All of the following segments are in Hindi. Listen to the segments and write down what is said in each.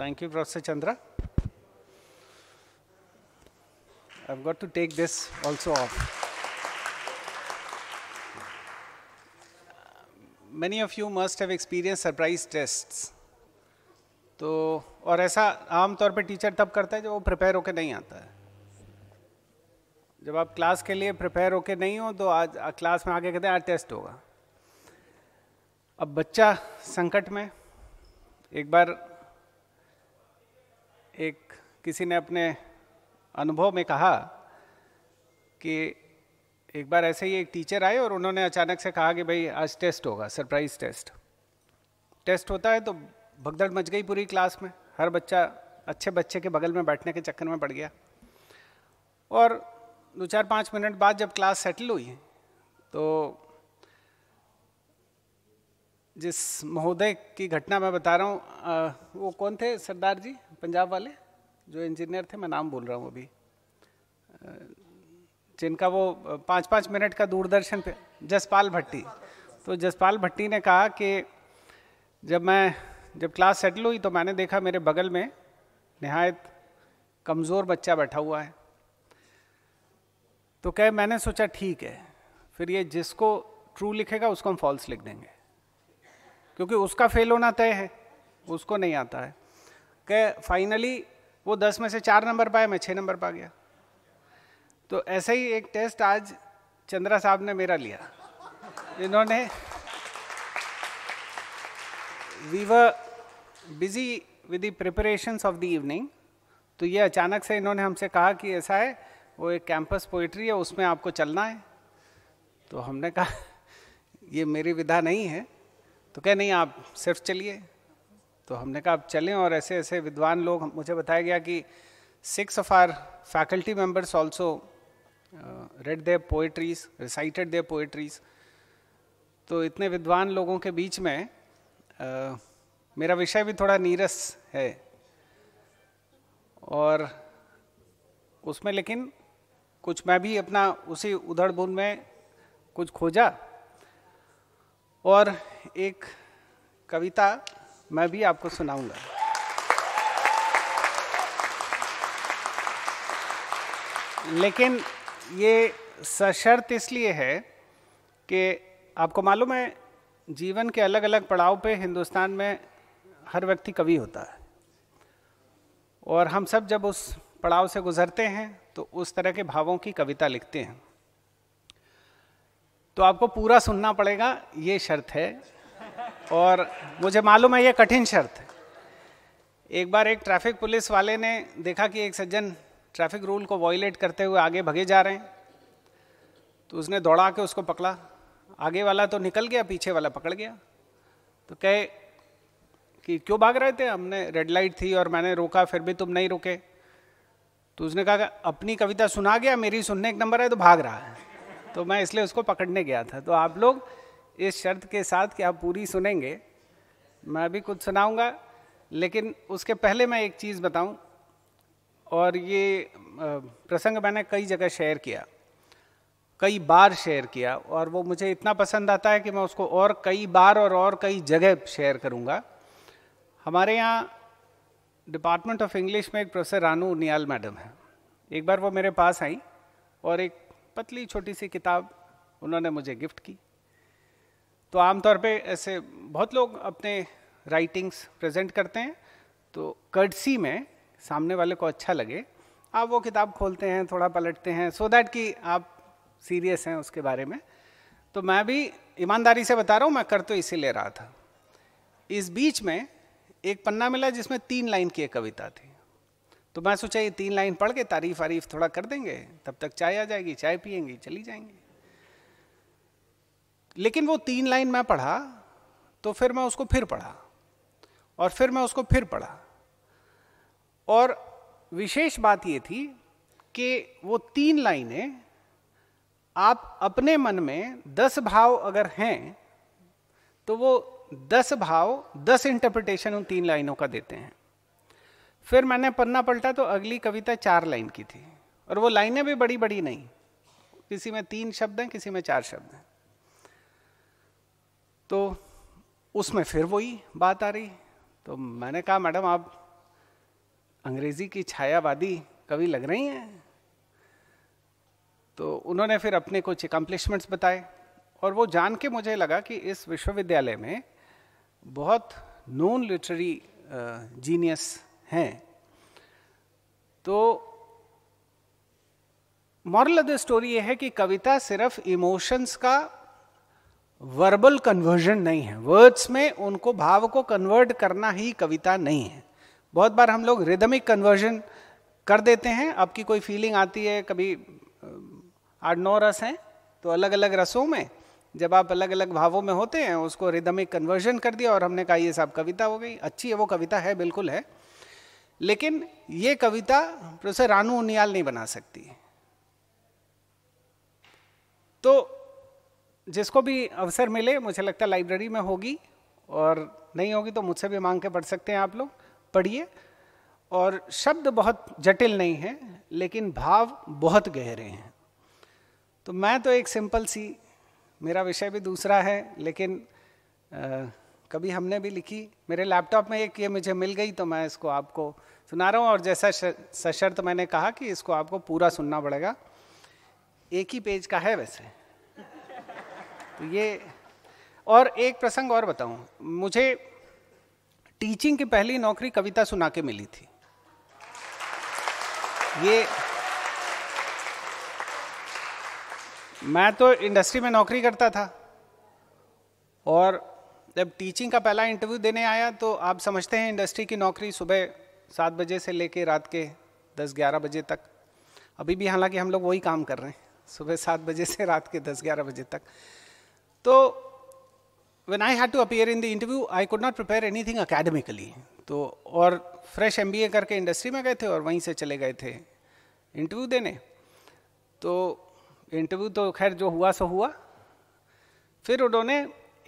thank you professor chandra i've got to take this also off many of you must have experienced surprise tests तो और ऐसा आमतौर पर टीचर तब करता है जब वो प्रिपेयर होके नहीं आता है जब आप क्लास के लिए प्रिपेयर होके नहीं हो तो आज क्लास में आके कहते हैं आज टेस्ट होगा अब बच्चा संकट में एक बार एक किसी ने अपने अनुभव में कहा कि एक बार ऐसे ही एक टीचर आए और उन्होंने अचानक से कहा कि भाई आज टेस्ट होगा सरप्राइज टेस्ट टेस्ट होता है तो भगदड़ मच गई पूरी क्लास में हर बच्चा अच्छे बच्चे के बगल में बैठने के चक्कर में पड़ गया और दो चार पाँच मिनट बाद जब क्लास सेटल हुई तो जिस महोदय की घटना मैं बता रहा हूँ वो कौन थे सरदार जी पंजाब वाले जो इंजीनियर थे मैं नाम बोल रहा हूँ अभी जिनका वो पाँच पाँच मिनट का दूरदर्शन पे जसपाल भट्टी तो जसपाल भट्टी ने कहा कि जब मैं जब क्लास सेटल हुई तो मैंने देखा मेरे बगल में नहायत कमज़ोर बच्चा बैठा हुआ है तो कहे मैंने सोचा ठीक है फिर ये जिसको ट्रू लिखेगा उसको हम फॉल्स लिख देंगे क्योंकि उसका फेल होना तय है उसको नहीं आता है कि फाइनली वो दस में से चार नंबर पाए मैं छः नंबर पा गया तो ऐसे ही एक टेस्ट आज चंद्रा साहब ने मेरा लिया इन्होंने we were busy with the preparation of the evening तो ये अचानक से इन्होंने हमसे कहा कि ऐसा है वो एक कैंपस पोइट्री है उसमें आपको चलना है तो हमने कहा ये मेरी विधा नहीं है तो क्या नहीं आप सिर्फ चलिए तो हमने कहा आप चलें और ऐसे ऐसे विद्वान लोग मुझे बताया गया कि six of our faculty members also read their poetries recited their poetries तो इतने विद्वान लोगों के बीच में आ, uh, मेरा विषय भी थोड़ा नीरस है और उसमें लेकिन कुछ मैं भी अपना उसी उधड़ बुन में कुछ खोजा और एक कविता मैं भी आपको सुनाऊंगा लेकिन ये सशर्त इसलिए है कि आपको मालूम है जीवन के अलग अलग पड़ाव पे हिंदुस्तान में हर व्यक्ति कवि होता है और हम सब जब उस पड़ाव से गुजरते हैं तो उस तरह के भावों की कविता लिखते हैं तो आपको पूरा सुनना पड़ेगा ये शर्त है और मुझे मालूम है ये कठिन शर्त है एक बार एक ट्रैफिक पुलिस वाले ने देखा कि एक सज्जन ट्रैफिक रूल को वॉयलेट करते हुए आगे भगे जा रहे हैं तो उसने दौड़ा के उसको पकड़ा आगे वाला तो निकल गया पीछे वाला पकड़ गया तो कहे कि क्यों भाग रहे थे हमने रेड लाइट थी और मैंने रोका फिर भी तुम नहीं रुके तो उसने कहा अपनी कविता सुना गया मेरी सुनने एक नंबर है तो भाग रहा है तो मैं इसलिए उसको पकड़ने गया था तो आप लोग इस शर्त के साथ कि आप पूरी सुनेंगे मैं भी कुछ सुनाऊंगा लेकिन उसके पहले मैं एक चीज़ बताऊं और ये प्रसंग मैंने कई जगह शेयर किया कई बार शेयर किया और वो मुझे इतना पसंद आता है कि मैं उसको और कई बार और और कई जगह शेयर करूँगा हमारे यहाँ डिपार्टमेंट ऑफ इंग्लिश में एक प्रोफेसर रानू उनियाल मैडम है एक बार वो मेरे पास आई और एक पतली छोटी सी किताब उन्होंने मुझे गिफ्ट की तो आमतौर पे ऐसे बहुत लोग अपने राइटिंग्स प्रेजेंट करते हैं तो कर्टसी में सामने वाले को अच्छा लगे आप वो किताब खोलते हैं थोड़ा पलटते हैं सो so दैट कि आप सीरियस हैं उसके बारे में तो मैं भी ईमानदारी से बता रहा हूँ मैं कर तो इसी ले रहा था इस बीच में एक पन्ना मिला जिसमें तीन लाइन की एक कविता थी तो मैं सोचा ये तीन लाइन पढ़ के तारीफ आरीफ थोड़ा कर देंगे तब तक चाय आ जाएगी चाय पियेंगी चली जाएंगी लेकिन वो तीन लाइन मैं पढ़ा तो फिर मैं उसको फिर पढ़ा और फिर मैं उसको फिर पढ़ा और विशेष बात ये थी कि वो तीन लाइनें आप अपने मन में दस भाव अगर हैं तो वो दस भाव दस इंटरप्रिटेशन उन तीन लाइनों का देते हैं फिर मैंने पन्ना पलटा तो अगली कविता चार लाइन की थी और वो लाइनें भी बड़ी बड़ी नहीं किसी में तीन शब्द हैं किसी में चार शब्द हैं तो उसमें फिर वही बात आ रही तो मैंने कहा मैडम आप अंग्रेजी की छायावादी कवि लग रही हैं तो उन्होंने फिर अपने कुछ एकम्पलिशमेंट्स बताए और वो जान के मुझे लगा कि इस विश्वविद्यालय में बहुत नॉन लिटरेरी जीनियस हैं तो मॉरल ऑफ द स्टोरी ये है कि कविता सिर्फ इमोशंस का वर्बल कन्वर्जन नहीं है वर्ड्स में उनको भाव को कन्वर्ट करना ही कविता नहीं है बहुत बार हम लोग रिदमिक कन्वर्जन कर देते हैं आपकी कोई फीलिंग आती है कभी आठ नौ रस हैं तो अलग अलग रसों में जब आप अलग अलग भावों में होते हैं उसको रिदमिक कन्वर्जन कर दिया और हमने कहा ये सब कविता हो गई अच्छी है वो कविता है बिल्कुल है लेकिन ये कविता प्रोफेसर रानू उनियाल नहीं बना सकती तो जिसको भी अवसर मिले मुझे लगता है लाइब्रेरी में होगी और नहीं होगी तो मुझसे भी मांग के पढ़ सकते हैं आप लोग पढ़िए और शब्द बहुत जटिल नहीं है लेकिन भाव बहुत गहरे हैं तो मैं तो एक सिंपल सी मेरा विषय भी दूसरा है लेकिन आ, कभी हमने भी लिखी मेरे लैपटॉप में एक ये मुझे मिल गई तो मैं इसको आपको सुना रहा हूँ और जैसा सशर्त मैंने कहा कि इसको आपको पूरा सुनना पड़ेगा एक ही पेज का है वैसे ये और एक प्रसंग और बताऊं मुझे टीचिंग की पहली नौकरी कविता सुना के मिली थी ये मैं तो इंडस्ट्री में नौकरी करता था और जब टीचिंग का पहला इंटरव्यू देने आया तो आप समझते हैं इंडस्ट्री की नौकरी सुबह सात बजे से लेके रात के दस ग्यारह बजे तक अभी भी हालांकि हम लोग वही काम कर रहे हैं सुबह सात बजे से रात के दस ग्यारह बजे तक तो when I had to appear in the interview, I could not prepare anything academically तो और फ्रेश एम करके इंडस्ट्री में गए थे और वहीं से चले गए थे इंटरव्यू देने तो इंटरव्यू तो खैर जो हुआ सो हुआ फिर उन्होंने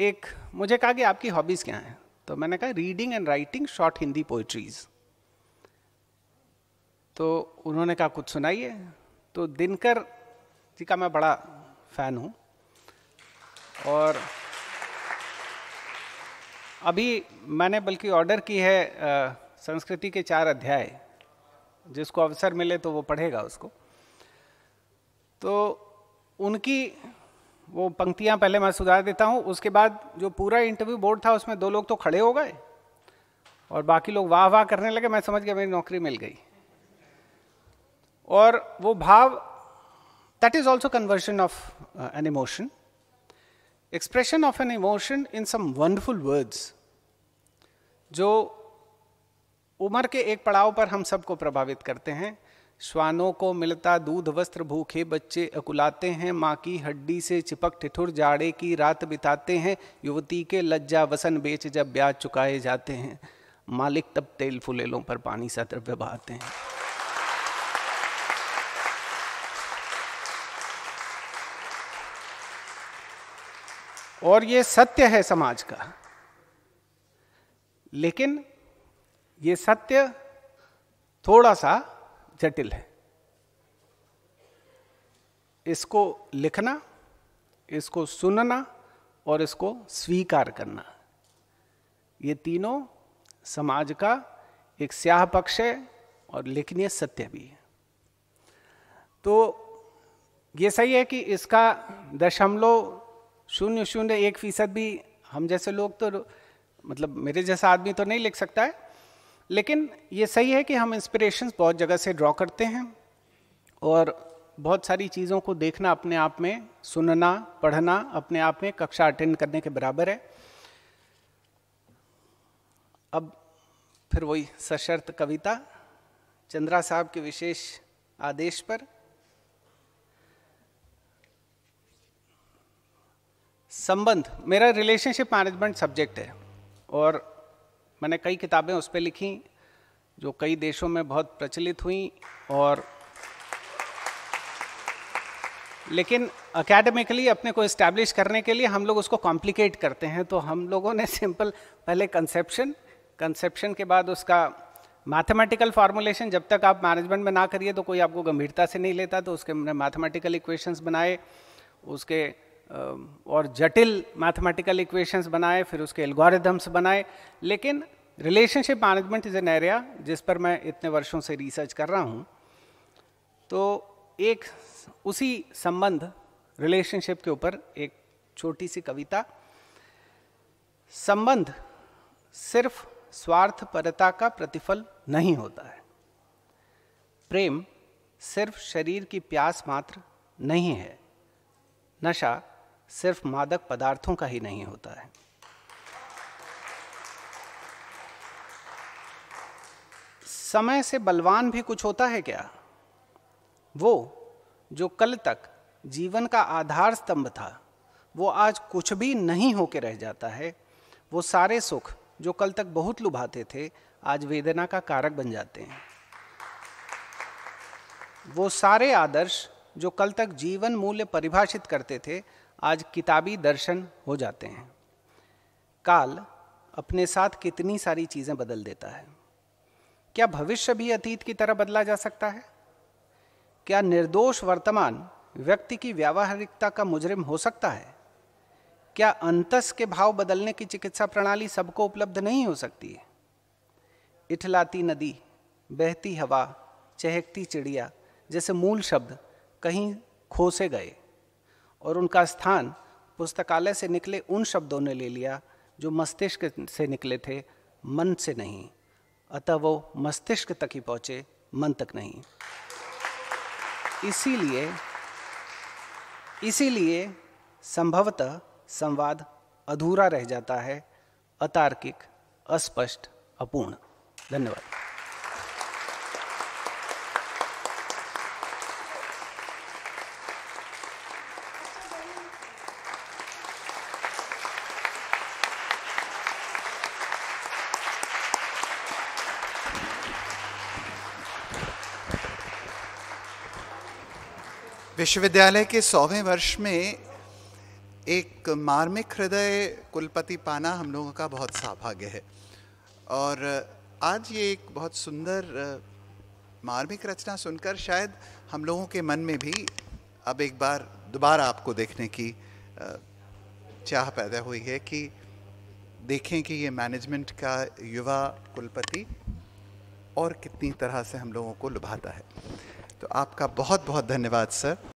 एक मुझे कहा कि आपकी हॉबीज़ क्या हैं तो मैंने कहा reading and writing short Hindi poetries तो उन्होंने कहा कुछ सुनाइए तो दिनकर जी का मैं बड़ा फ़ैन हूँ और अभी मैंने बल्कि ऑर्डर की है आ, संस्कृति के चार अध्याय जिसको अवसर मिले तो वो पढ़ेगा उसको तो उनकी वो पंक्तियां पहले मैं सुधार देता हूँ उसके बाद जो पूरा इंटरव्यू बोर्ड था उसमें दो लोग तो खड़े हो गए और बाकी लोग वाह वाह करने लगे मैं समझ गया मेरी नौकरी मिल गई और वो भाव that is also conversion of an emotion expression of an emotion in some wonderful words जो उम्र के एक पड़ाव पर हम सबको प्रभावित करते हैं श्वानों को मिलता दूध वस्त्र भूखे बच्चे अकुलाते हैं माँ की हड्डी से चिपक ठिठुर जाड़े की रात बिताते हैं युवती के लज्जा वसन बेच जब ब्याज चुकाए जाते हैं मालिक तब तेल फुलेलों पर पानी सा द्रव्य बहाते हैं और ये सत्य है समाज का लेकिन ये सत्य थोड़ा सा जटिल है इसको लिखना इसको सुनना और इसको स्वीकार करना ये तीनों समाज का एक स्याह पक्ष है और लेखनीय सत्य भी है तो ये सही है कि इसका दशमलव शून्य शून्य एक फीसद भी हम जैसे लोग तो मतलब मेरे जैसा आदमी तो नहीं लिख सकता है लेकिन ये सही है कि हम इंस्पिरेशंस बहुत जगह से ड्रॉ करते हैं और बहुत सारी चीज़ों को देखना अपने आप में सुनना पढ़ना अपने आप में कक्षा अटेंड करने के बराबर है अब फिर वही सशर्त कविता चंद्रा साहब के विशेष आदेश पर संबंध मेरा रिलेशनशिप मैनेजमेंट सब्जेक्ट है और मैंने कई किताबें उस पर लिखी जो कई देशों में बहुत प्रचलित हुई और लेकिन अकेडमिकली अपने को इस्टेब्लिश करने के लिए हम लोग उसको कॉम्प्लिकेट करते हैं तो हम लोगों ने सिंपल पहले कंसेप्शन कंसेप्शन के बाद उसका मैथमेटिकल फार्मूलेशन जब तक आप मैनेजमेंट में ना करिए तो कोई आपको गंभीरता से नहीं लेता तो उसके मैंने मैथमेटिकल इक्वेशंस बनाए उसके और जटिल मैथमेटिकल इक्वेशंस बनाए फिर उसके एल्गोरिदम्स बनाए लेकिन relationship management is an area जिस पर मैं इतने वर्षों से रिसर्च कर रहा हूँ तो एक उसी संबंध रिलेशनशिप के ऊपर एक छोटी सी कविता संबंध सिर्फ स्वार्थपरता का प्रतिफल नहीं होता है प्रेम सिर्फ शरीर की प्यास मात्र नहीं है नशा सिर्फ मादक पदार्थों का ही नहीं होता है समय से बलवान भी कुछ होता है क्या वो जो कल तक जीवन का आधार स्तंभ था वो आज कुछ भी नहीं होके रह जाता है वो सारे सुख जो कल तक बहुत लुभाते थे आज वेदना का कारक बन जाते हैं वो सारे आदर्श जो कल तक जीवन मूल्य परिभाषित करते थे आज किताबी दर्शन हो जाते हैं काल अपने साथ कितनी सारी चीज़ें बदल देता है क्या भविष्य भी अतीत की तरह बदला जा सकता है क्या निर्दोष वर्तमान व्यक्ति की व्यावहारिकता का मुजरिम हो सकता है क्या अंतस के भाव बदलने की चिकित्सा प्रणाली सबको उपलब्ध नहीं हो सकती है इठलाती नदी बहती हवा चहकती चिड़िया जैसे मूल शब्द कहीं खो से गए और उनका स्थान पुस्तकालय से निकले उन शब्दों ने ले लिया जो मस्तिष्क से निकले थे मन से नहीं अतः वो मस्तिष्क तक ही पहुँचे मन तक नहीं इसीलिए इसीलिए संभवतः संवाद अधूरा रह जाता है अतार्किक अस्पष्ट अपूर्ण धन्यवाद विश्वविद्यालय के सौवें वर्ष में एक मार्मिक हृदय कुलपति पाना हम लोगों का बहुत सौभाग्य है और आज ये एक बहुत सुंदर मार्मिक रचना सुनकर शायद हम लोगों के मन में भी अब एक बार दोबारा आपको देखने की चाह पैदा हुई है कि देखें कि ये मैनेजमेंट का युवा कुलपति और कितनी तरह से हम लोगों को लुभाता है तो आपका बहुत बहुत धन्यवाद सर